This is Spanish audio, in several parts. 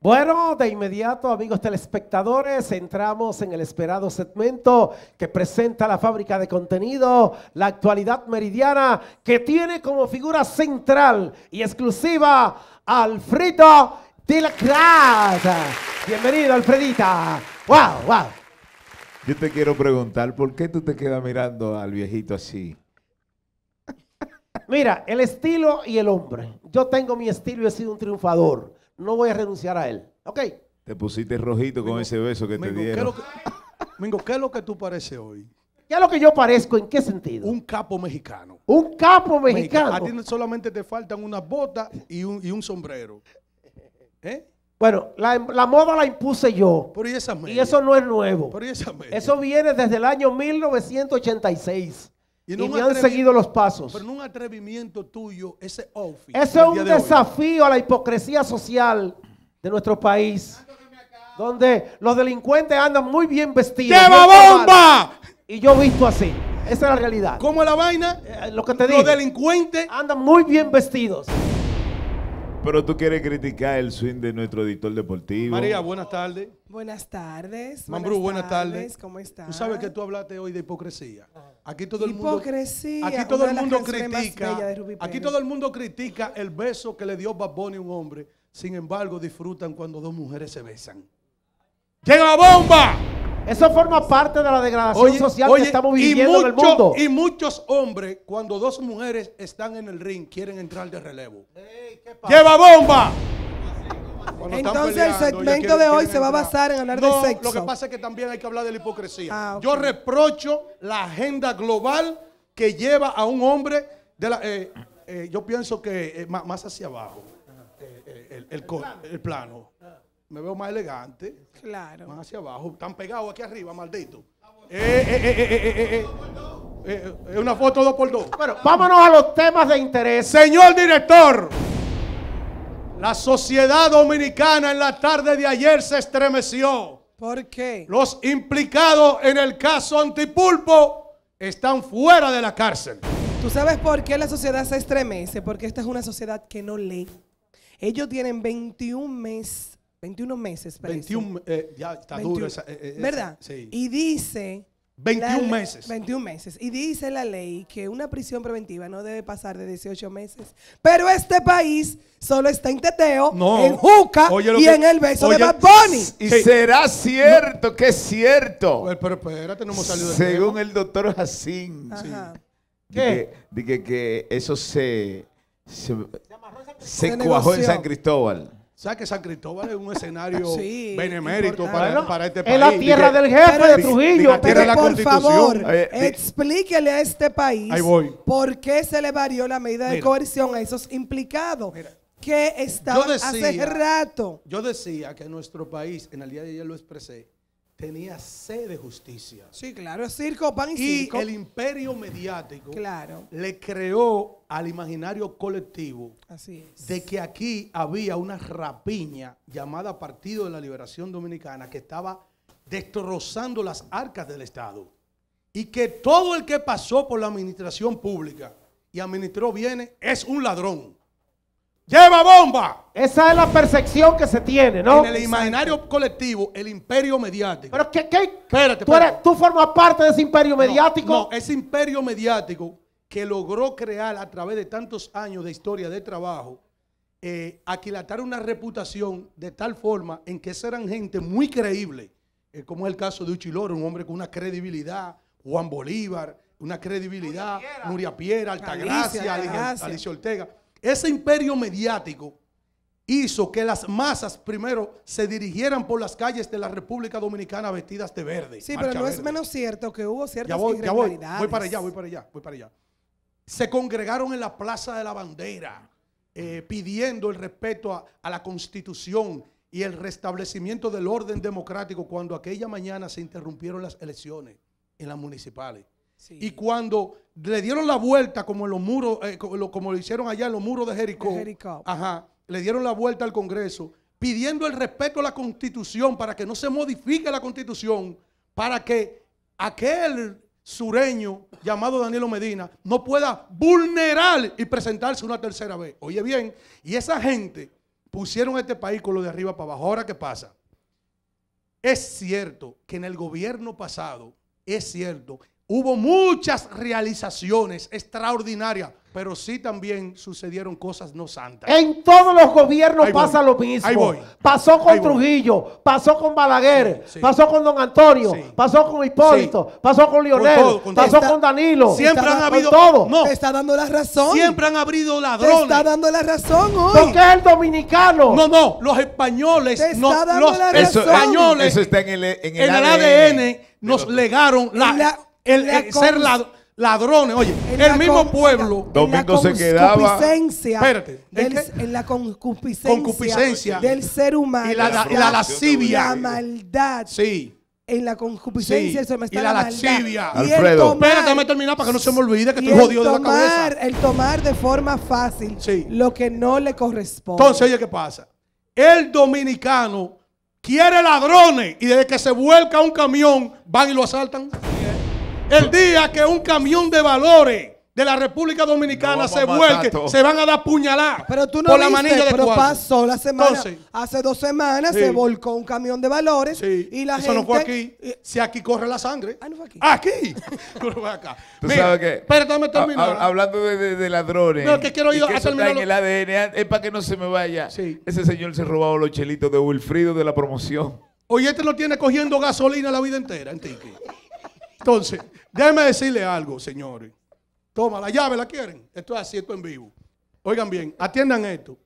Bueno, de inmediato, amigos telespectadores, entramos en el esperado segmento que presenta la fábrica de contenido, la actualidad meridiana, que tiene como figura central y exclusiva a Alfredo de la Bienvenido, Alfredita. ¡Wow, wow! Yo te quiero preguntar, ¿por qué tú te quedas mirando al viejito así? Mira, el estilo y el hombre. Yo tengo mi estilo y he sido un triunfador no voy a renunciar a él. ¿Ok? Te pusiste rojito con ese beso que te dieron. que, Mingo, ¿qué es lo que tú pareces hoy? ¿Qué es lo que yo parezco? ¿En qué sentido? Un capo mexicano. Un capo mexicano. A solamente te faltan unas botas y un, sombrero. ¿Eh? Bueno, la, moda la impuse yo. y, eso no es nuevo. eso viene desde el año 1986. Y, han seguido los pasos. Pero en un atrevimiento tuyo, ese office. Ese es un desafío a la hipocresía social de nuestro país. Donde los delincuentes andan muy bien vestidos. ¡Lleva bomba! Y yo visto así. Esa es la realidad. ¿Cómo la vaina? Eh, lo que te digo. Los delincuentes andan muy bien vestidos. Pero tú quieres criticar el swing de nuestro editor deportivo. María, buenas tardes. Buenas tardes. Mambrú, buenas tardes. ¿Cómo estás? Tú sabes que tú hablaste hoy de hipocresía. Aquí todo el mundo hipocresía, Aquí todo el mundo critica. Aquí todo el mundo critica el beso que le dio Bad a un hombre. Sin embargo, disfrutan cuando dos mujeres se besan. ¡Llega la bomba! Eso forma parte de la degradación social que estamos viviendo en el mundo. Y muchos hombres, cuando dos mujeres están en el ring, quieren entrar de relevo. ¡Lleva bomba! Entonces el segmento de hoy se va a basar en hablar de sexo. Lo que pasa es que también hay que hablar de la hipocresía. Ah, yo reprocho la agenda global que lleva a un hombre de la, eh, eh, yo pienso que eh, más, hacia abajo el plano me veo más elegante. Claro. Más hacia abajo. Están pegados aquí arriba, maldito. Eh, una foto dos por dos. Bueno, vámonos a los temas de interés. Señor director, la sociedad dominicana en la tarde de ayer se estremeció. ¿Por qué? Los implicados en el caso Antipulpo están fuera de la cárcel. ¿Tú sabes por qué la sociedad se estremece? Porque esta es una sociedad que no lee. Ellos tienen 21 meses 21 meses. Parece. 21, eh, ya está duro eh, eh, esa, ¿Verdad? Sí. Y dice... 21 meses. 21 meses. Y dice la ley que una prisión preventiva no debe pasar de 18 meses. Pero este país solo está en teteo, en juca y en el beso de Bad Bunny. Y será cierto que es cierto. Pero, tenemos salido Según el doctor Jacín. ¿Qué? que, que, eso se, se, se, cuajó en San Cristóbal. ¿Sabes que San Cristóbal es un escenario benemérito para, para, este país? Es la tierra del jefe de Trujillo. por favor, explíquele a este país por qué se le varió la medida de coerción a esos implicados que estaban hace rato. Yo decía que nuestro país, en el día de ayer lo expresé, tenía sed de justicia. Sí, claro, es circo, pan y, circo. Y el imperio mediático claro. le creó al imaginario colectivo de que aquí había una rapiña llamada Partido de la Liberación Dominicana que estaba destrozando las arcas del Estado. Y que todo el que pasó por la administración pública y administró bienes es un ladrón lleva bomba. Esa es la percepción que se tiene, ¿no? En el imaginario colectivo, el imperio mediático. Pero qué, qué? Espérate, ¿Tú, formas parte de ese imperio mediático. No, ese imperio mediático que logró crear a través de tantos años de historia de trabajo, eh, aquilatar una reputación de tal forma en que serán gente muy creíble, eh, como es el caso de Uchiloro, un hombre con una credibilidad, Juan Bolívar, una credibilidad, Nuria Piera, Altagracia, Alicia Ortega. Ese imperio mediático hizo que las masas primero se dirigieran por las calles de la República Dominicana vestidas de verde. Sí, pero no es menos cierto que hubo ciertas ya voy, para allá, voy para allá, voy para allá. Se congregaron en la Plaza de la Bandera eh, pidiendo el respeto a la Constitución y el restablecimiento del orden democrático cuando aquella mañana se interrumpieron las elecciones en las municipales. Y cuando le dieron la vuelta, como los muros, eh, como, lo, hicieron allá en los muros de Jericó, Ajá, le dieron la vuelta al Congreso, pidiendo el respeto a la Constitución para que no se modifique la Constitución, para que aquel sureño llamado Danilo Medina no pueda vulnerar y presentarse una tercera vez. Oye bien, y esa gente pusieron este país con lo de arriba para abajo. Ahora, ¿qué pasa? Es cierto que en el gobierno pasado, es cierto Hubo muchas realizaciones extraordinarias, pero sí también sucedieron cosas no santas. En todos los gobiernos pasa lo mismo. Ahí voy, pasó con Trujillo, pasó con Balaguer, pasó con Don Antonio, pasó con Hipólito, pasó con Lionel, pasó con Danilo. Siempre han habido todo. No, está dando la razón. Siempre han habido ladrones. Te está dando la razón hoy. Porque es el dominicano. No, no, los españoles, los españoles, en el, en el, ADN, nos legaron la el, eh, ser ladrones. Oye, el mismo pueblo. Domingo se quedaba. Espérate, en la concupiscencia, concupiscencia, del ser humano. Y la, la, lascivia. La maldad. Sí en la concupiscencia sí. y la, lascivia. Espérate, déjame terminar para que no se me olvide que estoy jodido de la cabeza. El tomar de forma fácil sí. lo que no le corresponde. Entonces, oye, ¿qué pasa? El dominicano quiere ladrones y desde que se vuelca un camión van y lo asaltan. El día que un camión de valores de la República Dominicana se vuelque, se van a dar puñaladas. Pero tú no por la manilla de pero pasó la semana, hace dos semanas se volcó un camión de valores y la Eso gente... no aquí, si aquí corre la sangre. Ah, no fue aquí. Aquí. ¿Tú sabes qué, hablando de, ladrones. No, que quiero ir el ADN, ah, es para que no se me vaya. Ese señor se robaba los chelitos de Wilfrido de la promoción. Oye, este lo tiene cogiendo gasolina la vida entera en Entonces... Déjeme decirle algo, señores. Toma, la llave la quieren. Esto es así, esto en vivo. Oigan bien, atiendan esto.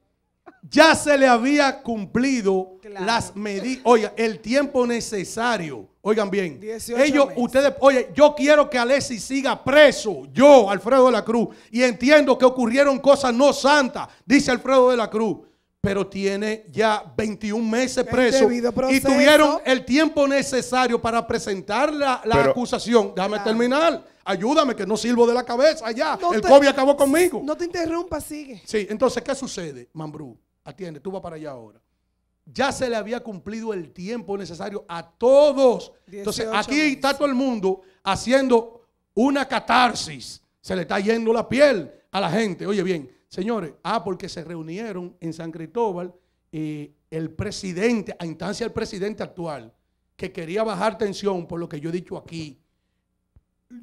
Ya se le había cumplido las medidas, oiga, el tiempo necesario. Oigan bien, ellos, ustedes, oye, yo quiero que Alexis siga preso, yo, Alfredo de la Cruz, y entiendo que ocurrieron cosas no santas, dice Alfredo de la Cruz pero tiene ya 21 meses preso y tuvieron el tiempo necesario para presentar la, acusación. Déjame terminar. Ayúdame que no sirvo de la cabeza ya, el COVID acabó conmigo. No te interrumpa, sigue. Sí, entonces, ¿qué sucede, Mambrú? Atiende, tú vas para allá ahora. Ya se le había cumplido el tiempo necesario a todos. Entonces, aquí está todo el mundo haciendo una catarsis. Se le está yendo la piel a la gente. Oye, bien, Señores, ah, porque se reunieron en San Cristóbal y eh, el presidente, a instancia del presidente actual, que quería bajar tensión por lo que yo he dicho aquí.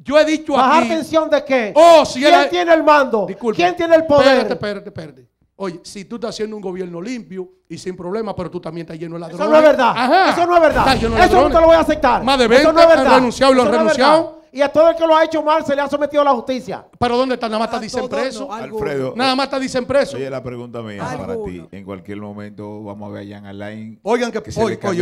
Yo he dicho aquí. ¿Bajar tensión de qué? Oh, si ¿Quién tiene el mando? Disculpe, ¿Quién tiene el poder? Espérate, espérate, espérate. Oye, si tú estás haciendo un gobierno limpio y sin problemas, pero tú también estás lleno de ladrones. Eso no es verdad. Eso no es verdad. Eso no te lo voy a aceptar. Más de 20 renunciado y lo han renunciado y a todo el que lo ha hecho mal se le ha sometido a la justicia. Pero ¿dónde está? Nada más está dicen preso. Alfredo. Nada más está dicen preso. Oye, la pregunta mía para ti. En cualquier momento vamos a ver a Jan Alain. Oigan que, que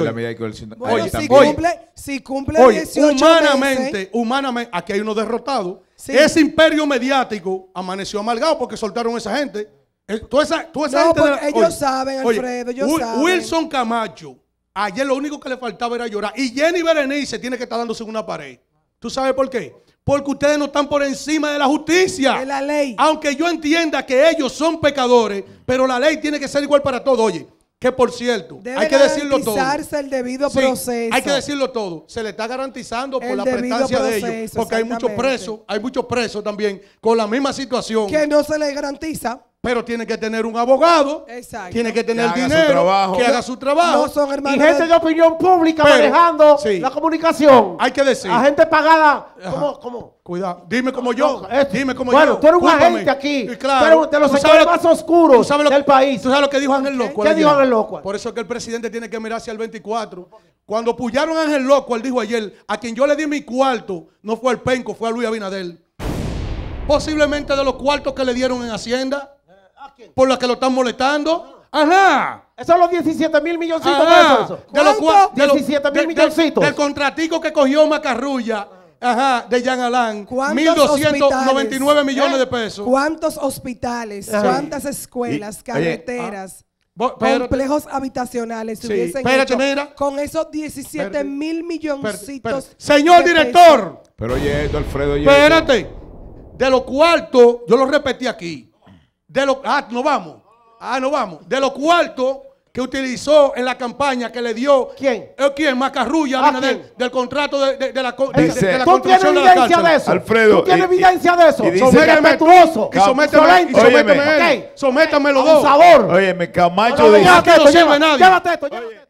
la medida que si, cumple, si cumple humanamente, humanamente, aquí hay uno derrotado. Ese imperio mediático amaneció amargado porque soltaron a esa gente. Eh, toda esa, no, gente ellos saben, Alfredo, ellos Wilson Camacho, ayer lo único que le faltaba era llorar. Y Jenny Berenice tiene que estar dándose una pared. ¿Tú sabes por qué? Porque ustedes no están por encima de la justicia. De la ley. Aunque yo entienda que ellos son pecadores, pero la ley tiene que ser igual para todos. Oye, que por cierto, hay que decirlo todo. el debido proceso. Hay que decirlo todo. Se le está garantizando por la prestancia de ellos. Porque hay muchos presos, hay muchos presos también con la misma situación. Que no se les garantiza pero tiene que tener un abogado, tiene que tener que dinero, que haga su trabajo. Y gente de opinión pública manejando la comunicación. Hay que decir. la gente pagada. ¿Cómo? Cuidado. Dime como yo. dime como yo. Bueno, tú eres un agente aquí. claro, de los sectores más oscuros del país. ¿Tú sabes lo que dijo Ángel Loco? ¿Qué dijo Ángel Loco? Por eso es que el presidente tiene que mirar hacia el 24. Cuando pullaron a Ángel Loco, él dijo ayer, a quien yo le di mi cuarto, no fue al penco, fue a Luis Abinadel. Posiblemente de los cuartos que le dieron en Hacienda por la que lo están molestando. Ah. Ajá. Esos son los 17 mil milloncitos de pesos. De los 17 mil milloncitos. Del contratico que cogió Macarrulla, ajá, de Jean Alain. 1.299 millones de ¿Eh? pesos. ¿Cuántos hospitales, cuántas escuelas, carreteras, ah, complejos habitacionales con esos 17 mil milloncitos? Señor director, Pero oye Alfredo, espérate. De lo cuarto, yo lo repetí aquí de lo, ah, no vamos. Ah, no vamos. De los cuartos que utilizó en la campaña que le dio. ¿Quién? Eh, ¿Quién? Macarrulla, ¿A quién? Del, del, contrato de, de, de la, Dice, de, la construcción de la cárcel. De eso? Alfredo. ¿Tú tienes y, evidencia de eso? Y, y sométeme tú, y sométeme, y sométeme, okay. sométame los dos. Sabor. me Camacho no, no, de... No, llévate esto, llévate esto.